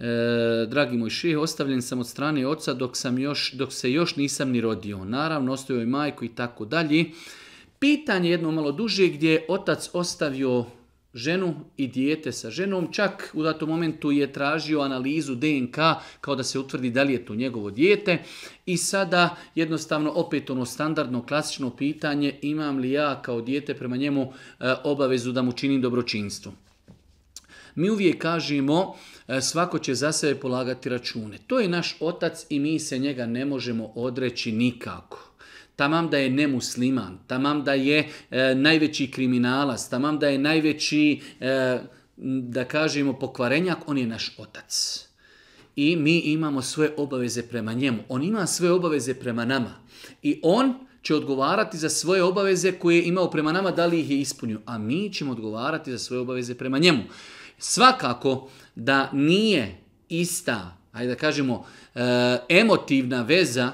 E, dragi moj ših, ostavljen sam od strane oca dok, sam još, dok se još nisam ni rodio. Naravno, ostavio je majku i tako dalje. Pitanje jedno malo duže gdje je otac ostavio ženu i dijete sa ženom. Čak u datom momentu je tražio analizu DNK kao da se utvrdi da li je to njegovo dijete. I sada jednostavno opet ono standardno klasično pitanje imam li ja kao dijete prema njemu e, obavezu da mu činim dobročinstvo mi uvijek kažemo e, svako će za sebe polagati račune. To je naš otac i mi se njega ne možemo odreći nikako tamam da je nemusliman, tamam da je e, najveći kriminalac, tamam da je najveći, e, da kažemo, pokvarenjak, on je naš otac. I mi imamo svoje obaveze prema njemu. On ima svoje obaveze prema nama. I on će odgovarati za svoje obaveze koje je imao prema nama, da li ih je ispunio. A mi ćemo odgovarati za svoje obaveze prema njemu. Svakako da nije ista, ajde da kažemo, eh, emotivna veza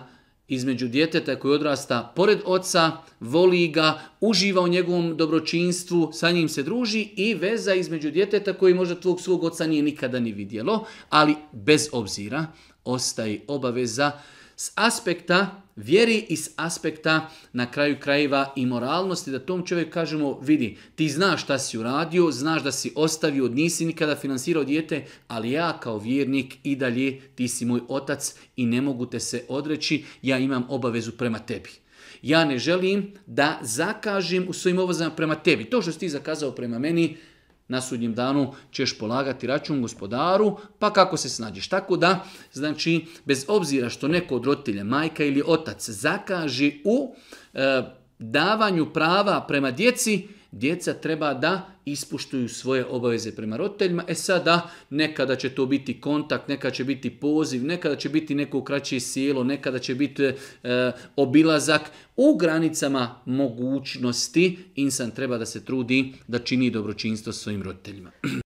između djeteta koji odrasta pored oca, voli ga, uživa u njegovom dobročinstvu, sa njim se druži i veza između djeteta koji možda tvog svog oca nije nikada ni vidjelo, ali bez obzira ostaje obaveza s aspekta vjeri iz aspekta na kraju krajeva i moralnosti, da tom čovjeku kažemo, vidi, ti znaš šta si uradio, znaš da si ostavio, nisi nikada financirao dijete, ali ja kao vjernik i dalje ti si moj otac i ne mogu te se odreći, ja imam obavezu prema tebi. Ja ne želim da zakažem u svojim obavezama prema tebi. To što si ti zakazao prema meni, na sudnjem danu ćeš polagati račun gospodaru, pa kako se snađeš. Tako da, znači, bez obzira što neko od roditelja, majka ili otac, zakaži u e, davanju prava prema djeci, djeca treba da ispuštuju svoje obaveze prema roditeljima. E sada, nekada će to biti kontakt, nekada će biti poziv, nekada će biti neko kraće sjelo, nekada će biti e, obilazak. U granicama mogućnosti insan treba da se trudi da čini dobročinstvo svojim roditeljima.